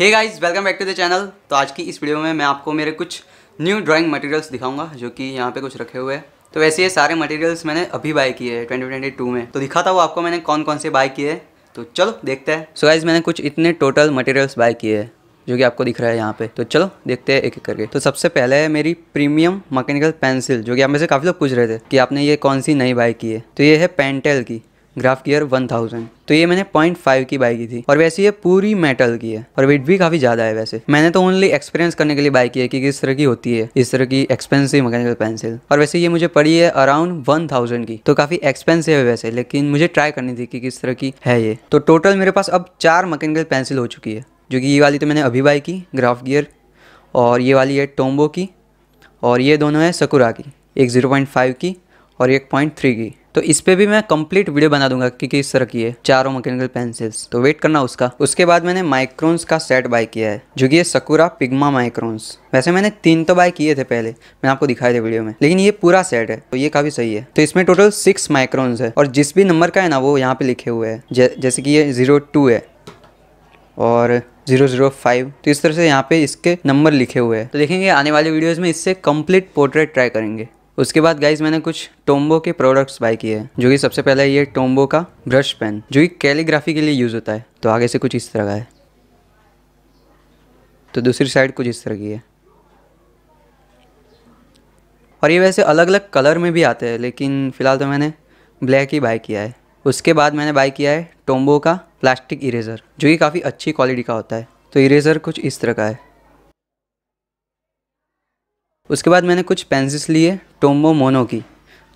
hey guys welcome back to the channel तो आज की इस वीडियो में मैं आपको मेरे कुछ न्यू ड्राइंग मटेरियल्स दिखाऊंगा जो कि यहाँ पे कुछ रखे हुए हैं तो वैसे ये सारे मटेरियल्स मैंने अभी बाय किए हैं 2022 में तो दिखा था वो आपको मैंने कौन कौन से बाय किए तो चलो देखते हैं सो गाइज मैंने कुछ इतने टोटल मटेरियल्स बाय किए हैं जो कि आपको दिख रहा है यहाँ पे तो चलो देखते हैं एक एक करके तो सबसे पहले है मेरी प्रीमियम मैकेनिकल पेंसिल जो कि आप में से काफ़ी लोग पूछ रहे थे कि आपने ये कौन सी नई बाय की है तो ये है पेंटेल की ग्राफ की वन थाउजेंड तो ये मैंने पॉइंट फाइव की बाई की थी और वैसे ये पूरी मेटल की है और वेट भी काफी ज्यादा है वैसे मैंने तो ओनली एक्सपीरियंस करने के लिए बाई की है कि किस तरह की होती है इस तरह की एक्सपेंसिव मैकेनिकल पेंसिल और वैसे ये मुझे पड़ी है अराउंड वन थाउजेंड की तो काफी एक्सपेंसिव है वैसे लेकिन मुझे ट्राई करनी थी कि किस तरह की है ये तो टोटल मेरे पास अब चार मैकेनिकल पेंसिल हो चुकी है जो कि ये वाली तो मैंने अभी बाई की ग्राफ गियर और ये वाली है टोम्बो की और ये दोनों है सकुरा की एक फाइव की और एक पॉइंट थ्री की तो इस पर भी मैं कंप्लीट वीडियो बना दूंगा कि किस तरह की है चारों मैकेनिकल पेंसिल्स तो वेट करना उसका उसके बाद मैंने माइक्रोन्स का सेट बाय किया है जो कि ये सकूरा पिग्मा माइक्रोन्स वैसे मैंने तीन तो बाय किए थे पहले मैंने आपको दिखाए थे वीडियो में लेकिन ये पूरा सेट है तो ये काफ़ी सही है तो इसमें टोटल सिक्स माइक्रोन्स है और जिस भी नंबर का है ना वो यहाँ पे लिखे हुए हैं जैसे कि ये ज़ीरो टू है और जीरो जीरो फाइव तो इस तरह से यहाँ पे इसके नंबर लिखे हुए हैं तो देखेंगे आने वाले वीडियोस में इससे कंप्लीट पोर्ट्रेट ट्राई करेंगे उसके बाद गाइज मैंने कुछ टोम्बो के प्रोडक्ट्स बाय किए हैं जो कि सबसे पहले ये टोम्बो का ब्रश पेन जो कि कैलीग्राफी के लिए यूज़ होता है तो आगे से कुछ इस तरह का है तो दूसरी साइड कुछ इस तरह की है और ये वैसे अलग अलग कलर में भी आते हैं लेकिन फ़िलहाल तो मैंने ब्लैक ही बाय किया है उसके बाद मैंने बाय किया है टोम्बो का प्लास्टिक इरेज़र जो कि काफ़ी अच्छी क्वालिटी का होता है तो इरेज़र कुछ इस तरह का है उसके बाद मैंने कुछ पेंसिल्स लिए टोम्बो मोनो की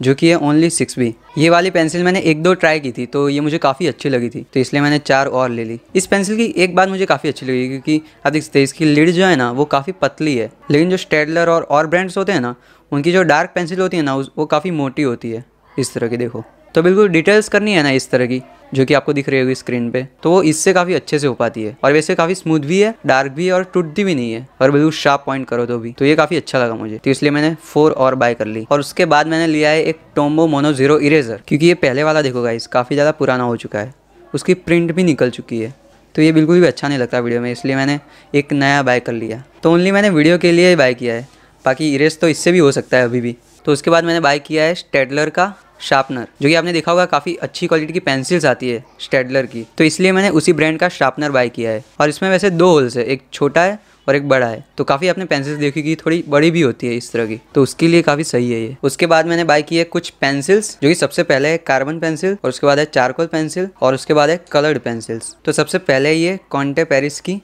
जो कि है ओनली सिक्स बी ये वाली पेंसिल मैंने एक दो ट्राई की थी तो ये मुझे काफ़ी अच्छी लगी थी तो इसलिए मैंने चार और ले ली इस पेंसिल की एक बात मुझे काफ़ी अच्छी लगी क्योंकि आप देख सकते हैं इसकी लिड जो है ना वो काफ़ी पतली है लेकिन जो स्टेडलर और और ब्रांड्स होते हैं ना उनकी जो डार्क पेंसिल होती है ना वो काफ़ी मोटी होती है इस तरह की देखो तो बिल्कुल डिटेल्स करनी है ना इस तरह की जो कि आपको दिख रही होगी स्क्रीन पे तो वो इससे काफ़ी अच्छे से हो पाती है और वैसे काफ़ी स्मूथ भी है डार्क भी है और टूटती भी नहीं है और बिल्कुल शार्प पॉइंट करो तो भी तो ये काफ़ी अच्छा लगा मुझे तो इसलिए मैंने फोर और बाय कर ली और उसके बाद मैंने लिया है एक टोम्बो मोनो जीरो इरेजर क्योंकि ये पहले वाला देखो गाइस काफ़ी ज़्यादा पुराना हो चुका है उसकी प्रिंट भी निकल चुकी है तो ये बिल्कुल भी अच्छा नहीं लगता वीडियो में इसलिए मैंने एक नया बाय कर लिया तो ओनली मैंने वीडियो के लिए ही बाय किया है बाकी इरेज तो इससे भी हो सकता है अभी भी तो उसके बाद मैंने बाय किया है स्टेडलर का शार्पनर जो कि आपने देखा होगा काफ़ी अच्छी क्वालिटी की पेंसिल्स आती है स्टेडलर की तो इसलिए मैंने उसी ब्रांड का शार्पनर बाय किया है और इसमें वैसे दो होल्स है एक छोटा है और एक बड़ा है तो काफ़ी आपने पेंसिल्स देखी कि थोड़ी बड़ी भी होती है इस तरह की तो उसके लिए काफ़ी सही है ये उसके बाद मैंने बाय की है कुछ पेंसिल्स जो कि सबसे पहले है कार्बन पेंसिल और उसके बाद है चारकोल पेंसिल और उसके बाद है कलर्ड पेंसिल्स तो सबसे पहले ये कॉन्टे पेरिस की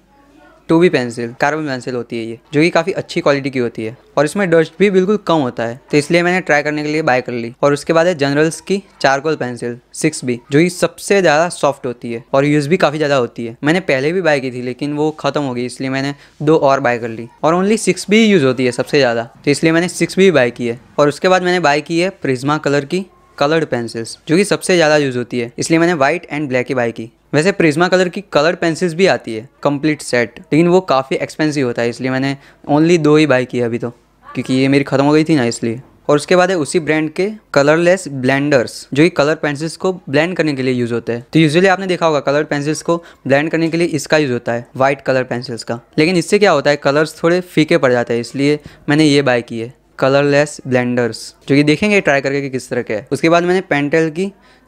two B pencil carbon pencil होती है ये जो कि काफ़ी अच्छी क्वालिटी की होती है और इसमें डस्ट भी बिल्कुल कम होता है तो इसलिए मैंने ट्राई करने के लिए बाय कर ली और उसके बाद है जनरल्स की चारकोल पेंसिल सिक्स बी जो कि सबसे ज़्यादा सॉफ्ट होती है और यूज़ भी काफ़ी ज़्यादा होती है मैंने पहले भी बाय की थी लेकिन वो ख़त्म हो गई इसलिए मैंने दो और बाय कर ली और ओनली सिक्स बी यूज़ होती है सबसे ज़्यादा तो इसलिए मैंने सिक्स बी बाय की है और उसके बाद मैंने बाय की है प्रिज्मा कलर की कलर्ड पेंसिल्स जो कि सबसे ज़्यादा यूज़ होती है इसलिए मैंने व्हाइट एंड ब्लैक ही बाई की वैसे प्रिज्मा कलर की कलर पेंसिल्स भी आती है कंप्लीट सेट लेकिन वो काफ़ी एक्सपेंसिव होता है इसलिए मैंने ओनली दो ही बाई किया अभी तो क्योंकि ये मेरी ख़त्म हो गई थी ना इसलिए और उसके बाद है उसी ब्रांड के कलरलेस ब्लेंडर्स जो कि कलर पेंसिल्स को ब्लेंड करने के लिए यूज़ होते हैं तो यूजुअली आपने देखा होगा कलर पेंसिल्स को ब्लेंड करने के लिए इसका यूज़ होता है वाइट कलर पेंसिल्स का लेकिन इससे क्या होता है कलर्स थोड़े फीके पड़ जाते हैं इसलिए मैंने ये बाय किए कलरलेस ब्लेंडर्स जो कि देखेंगे ट्राई करके कि किस तरह के है उसके बाद मैंने पेंटेल की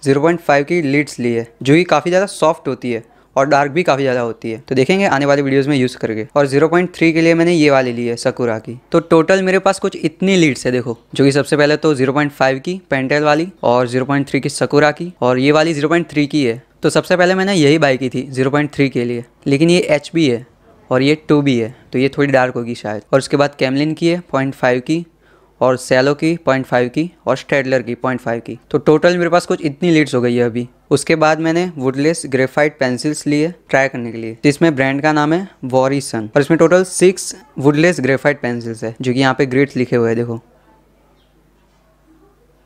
0.5 की लीड्स ली है जो कि काफ़ी ज़्यादा सॉफ्ट होती है और डार्क भी काफ़ी ज़्यादा होती है तो देखेंगे आने वाले वीडियोस में यूज़ करके और 0.3 के लिए मैंने ये वाली ली है सकुरा की तो टोटल मेरे पास कुछ इतनी लीड्स है देखो जो कि सबसे पहले तो जीरो की पेंटेल वाली और जीरो की सकुरा की और ये वाली जीरो की है तो सबसे पहले मैंने यही बाई की थी 0.3 के लिए लेकिन ये एच है और ये टू है तो ये थोड़ी डार्क होगी शायद और उसके बाद कैमलिन की है पॉइंट फाइव की और सेलो की पॉइंट फाइव की और स्टेडलर की पॉइंट फाइव की तो टोटल मेरे पास कुछ इतनी लीड्स हो गई है अभी उसके बाद मैंने वुडलेस ग्रेफाइट पेंसिल्स लिए ट्राई करने के लिए जिसमें ब्रांड का नाम है वॉरिसन और इसमें total six woodless graphite pencils है जो कि यहाँ पे ग्रिड्स लिखे हुए हैं देखो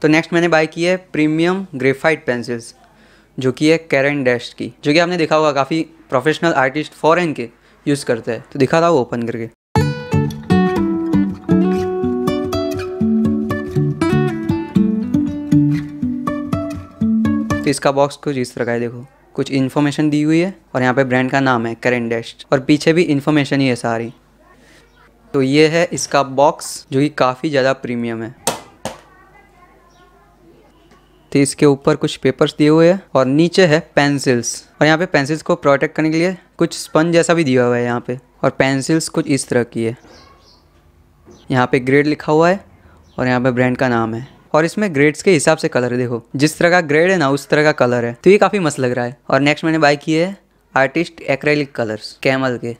तो नेक्स्ट मैंने बाई की है प्रीमियम ग्रेफाइट पेंसिल्स जो कि है कैरन डैश की जो कि आपने देखा होगा काफ़ी प्रोफेशनल आर्टिस्ट फॉरन के यूज़ करते हैं तो दिखा था वो ओपन करके तो इसका बॉक्स कुछ इस तरह का है देखो कुछ इन्फॉर्मेशन दी हुई है और यहाँ पे ब्रांड का नाम है करेंट डेस्ट और पीछे भी इन्फॉर्मेशन ही है सारी तो ये है इसका बॉक्स जो कि काफ़ी ज़्यादा प्रीमियम है तो इसके ऊपर कुछ पेपर्स दिए हुए हैं और नीचे है पेंसिल्स और यहाँ पे पेंसिल्स को प्रोटेक्ट करने के लिए कुछ स्पंज जैसा भी दिया हुआ है यहाँ पे और पेंसिल्स कुछ इस तरह की है यहाँ पे ग्रेड लिखा हुआ है और यहाँ पे ब्रांड का नाम है और इसमें ग्रेड्स के हिसाब से कलर देखो जिस तरह का ग्रेड है ना उस तरह का कलर है तो ये काफ़ी मस्त लग रहा है और नेक्स्ट मैंने बाय की है आर्टिस्ट एक्रेलिक कलर्स कैमल के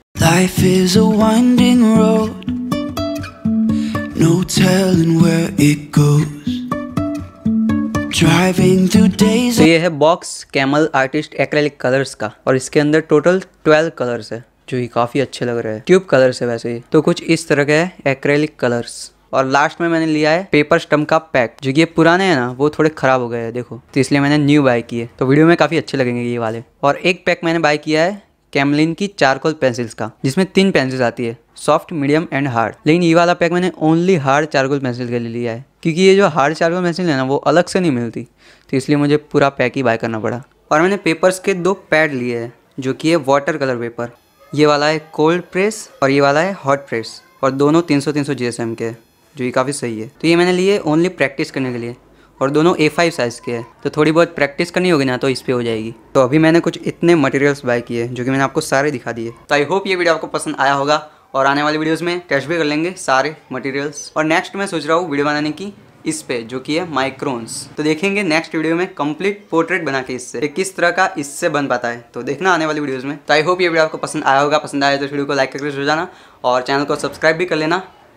तो ये है box Camel artist acrylic colours का और इसके अंदर टोटल ट्वेल्व कलर्स है जो ये काफ़ी अच्छे लग रहे हैं ट्यूब कलर्स है वैसे ही तो कुछ इस तरह के है एक्रेलिक कलर्स और लास्ट में मैंने लिया है पेपर स्टम्प का पैक जो कि ये पुराने हैं ना वो थोड़े ख़राब हो गए हैं देखो तो इसलिए मैंने न्यू बाय किए तो वीडियो में काफ़ी अच्छे लगेंगे ये वाले और एक पैक मैंने बाय किया है कैमलिन की चारकोल पेंसिल्स का जिसमें तीन पेंसिल्स आती है सॉफ्ट मीडियम एंड हार्ड लेकिन ये वाला पैक मैंने ओनली हार्ड चारकोल पेंसिल के लिए लिया है क्योंकि ये जो हार्ड चारकोल पेंसिल है ना वो अलग से नहीं मिलती तो इसलिए मुझे पूरा पैक ही बाय करना पड़ा और मैंने पेपर्स के दो पैड लिए हैं जो कि है वाटर कलर पेपर ये वाला है कोल्ड प्रेस और ये वाला है हॉट प्रेस और दोनों 300 300 जीएसएम के जो कि काफ़ी सही है तो ये मैंने लिए ओनली प्रैक्टिस करने के लिए और दोनों ए फाइव साइज़ के हैं तो थोड़ी बहुत प्रैक्टिस करनी होगी ना तो इस पर हो जाएगी तो अभी मैंने कुछ इतने मटेरियल्स बाय किए जो कि मैंने आपको सारे दिखा दिए तो आई होप ये वीडियो आपको पसंद आया होगा और आने वाली वीडियोस में टेस्ट भी कर लेंगे सारे मटेरियल्स और नेक्स्ट मैं सोच रहा हूँ वीडियो बनाने की इस पे जो कि है माइक्रोन्स तो देखेंगे नेक्स्ट वीडियो में कंप्लीट पोर्ट्रेट बना के इससे किस तरह का इससे बन पाता है तो देखना आने वाली वीडियोस में तो आई होप ये वीडियो आपको पसंद आया होगा पसंद आया तो वीडियो को लाइक करके जाना और चैनल को सब्सक्राइब भी कर लेना